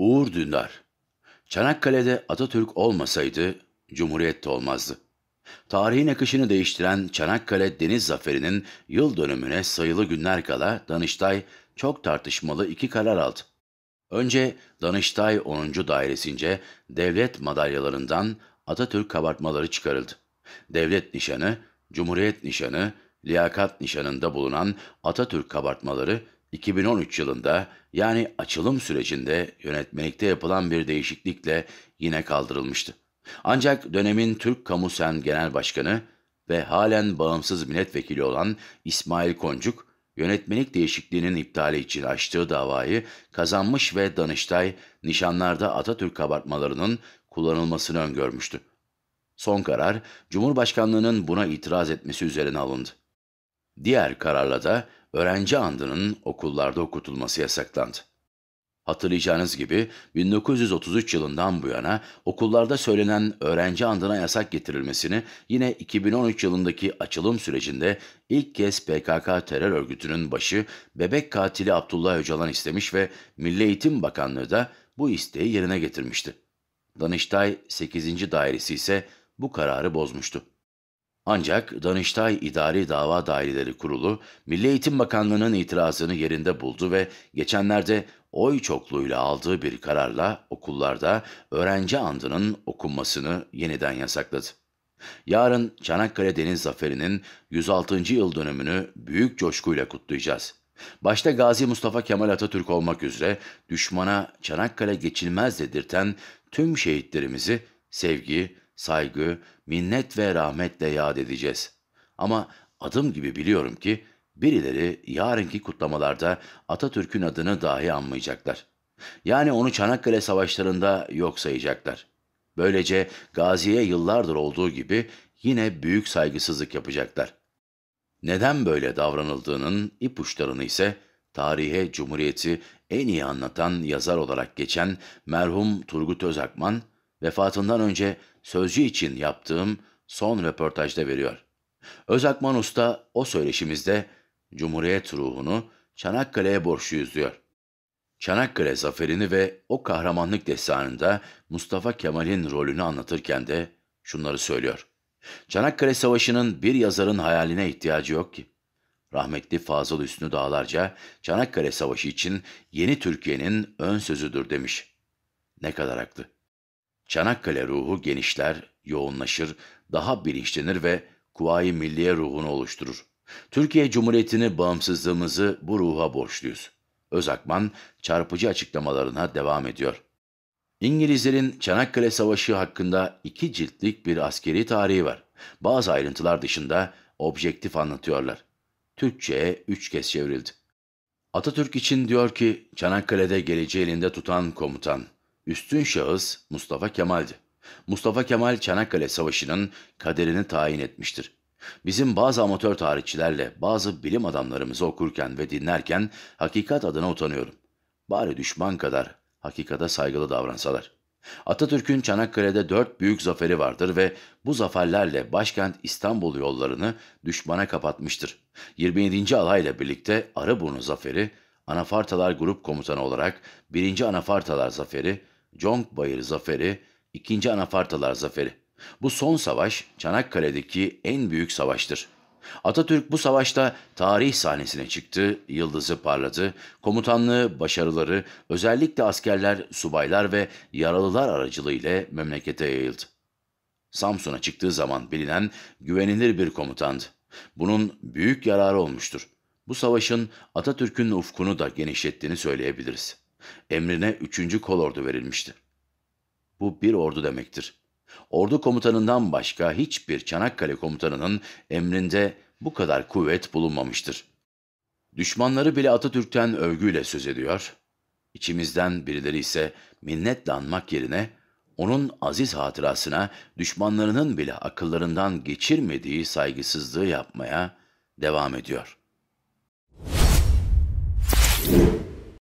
Uğur Dündar Çanakkale'de Atatürk olmasaydı Cumhuriyet de olmazdı. Tarihin akışını değiştiren Çanakkale Deniz Zaferi'nin yıl dönümüne sayılı günler kala Danıştay çok tartışmalı iki karar aldı. Önce Danıştay 10. Dairesince devlet madalyalarından Atatürk kabartmaları çıkarıldı. Devlet nişanı, Cumhuriyet nişanı, liyakat nişanında bulunan Atatürk kabartmaları 2013 yılında yani açılım sürecinde yönetmelikte yapılan bir değişiklikle yine kaldırılmıştı. Ancak dönemin Türk Kamu Sen Genel Başkanı ve halen bağımsız milletvekili olan İsmail Koncuk, yönetmelik değişikliğinin iptali için açtığı davayı kazanmış ve Danıştay, nişanlarda Atatürk kabartmalarının kullanılmasını öngörmüştü. Son karar, Cumhurbaşkanlığının buna itiraz etmesi üzerine alındı. Diğer kararla da öğrenci andının okullarda okutulması yasaklandı. Hatırlayacağınız gibi 1933 yılından bu yana okullarda söylenen öğrenci andına yasak getirilmesini yine 2013 yılındaki açılım sürecinde ilk kez PKK terör örgütünün başı bebek katili Abdullah Öcalan istemiş ve Milli Eğitim Bakanlığı da bu isteği yerine getirmişti. Danıştay 8. Dairesi ise bu kararı bozmuştu. Ancak Danıştay İdari Dava Daireleri Kurulu, Milli Eğitim Bakanlığı'nın itirazını yerinde buldu ve geçenlerde oy çokluğuyla aldığı bir kararla okullarda öğrenci andının okunmasını yeniden yasakladı. Yarın Çanakkale Deniz Zaferi'nin 106. yıl dönümünü büyük coşkuyla kutlayacağız. Başta Gazi Mustafa Kemal Atatürk olmak üzere düşmana Çanakkale geçilmez dedirten tüm şehitlerimizi sevgi, saygı, minnet ve rahmetle yad edeceğiz. Ama adım gibi biliyorum ki birileri yarınki kutlamalarda Atatürk'ün adını dahi anmayacaklar. Yani onu Çanakkale savaşlarında yok sayacaklar. Böylece Gazi'ye yıllardır olduğu gibi yine büyük saygısızlık yapacaklar. Neden böyle davranıldığının ipuçlarını ise tarihe Cumhuriyeti en iyi anlatan yazar olarak geçen merhum Turgut Özakman Vefatından önce Sözcü için yaptığım son röportajda veriyor. Özakman Usta o söyleşimizde Cumhuriyet ruhunu Çanakkale'ye borçluyuz diyor. Çanakkale zaferini ve o kahramanlık destanında Mustafa Kemal'in rolünü anlatırken de şunları söylüyor. Çanakkale Savaşı'nın bir yazarın hayaline ihtiyacı yok ki. Rahmetli Fazıl Üstü Dağlarca Çanakkale Savaşı için yeni Türkiye'nin ön sözüdür demiş. Ne kadar haklı. Çanakkale ruhu genişler, yoğunlaşır, daha bilinçlenir ve kuvayi milliye ruhunu oluşturur. Türkiye Cumhuriyeti'ni bağımsızlığımızı bu ruha borçluyuz. Özakman çarpıcı açıklamalarına devam ediyor. İngilizlerin Çanakkale Savaşı hakkında iki ciltlik bir askeri tarihi var. Bazı ayrıntılar dışında objektif anlatıyorlar. Türkçe'ye üç kez çevrildi. Atatürk için diyor ki Çanakkale'de geleceği elinde tutan komutan, Üstün şahıs Mustafa Kemal'di. Mustafa Kemal Çanakkale Savaşı'nın kaderini tayin etmiştir. Bizim bazı amatör tarihçilerle bazı bilim adamlarımızı okurken ve dinlerken hakikat adına utanıyorum. Bari düşman kadar hakikata saygılı davransalar. Atatürk'ün Çanakkale'de dört büyük zaferi vardır ve bu zaferlerle başkent İstanbul yollarını düşmana kapatmıştır. 27. alayla birlikte Arıburnu zaferi, Anafartalar Grup Komutanı olarak 1. Anafartalar Zaferi, Bayır Zaferi, 2. Anafartalar Zaferi. Bu son savaş Çanakkale'deki en büyük savaştır. Atatürk bu savaşta tarih sahnesine çıktı, yıldızı parladı, komutanlığı, başarıları, özellikle askerler, subaylar ve yaralılar aracılığıyla memlekete yayıldı. Samsun'a çıktığı zaman bilinen güvenilir bir komutandı. Bunun büyük yararı olmuştur. Bu savaşın Atatürk'ün ufkunu da genişlettiğini söyleyebiliriz. Emrine üçüncü kol ordu verilmişti. Bu bir ordu demektir. Ordu komutanından başka hiçbir Çanakkale komutanının emrinde bu kadar kuvvet bulunmamıştır. Düşmanları bile Atatürk'ten övgüyle söz ediyor. İçimizden birileri ise minnetle anmak yerine onun aziz hatırasına düşmanlarının bile akıllarından geçirmediği saygısızlığı yapmaya devam ediyor.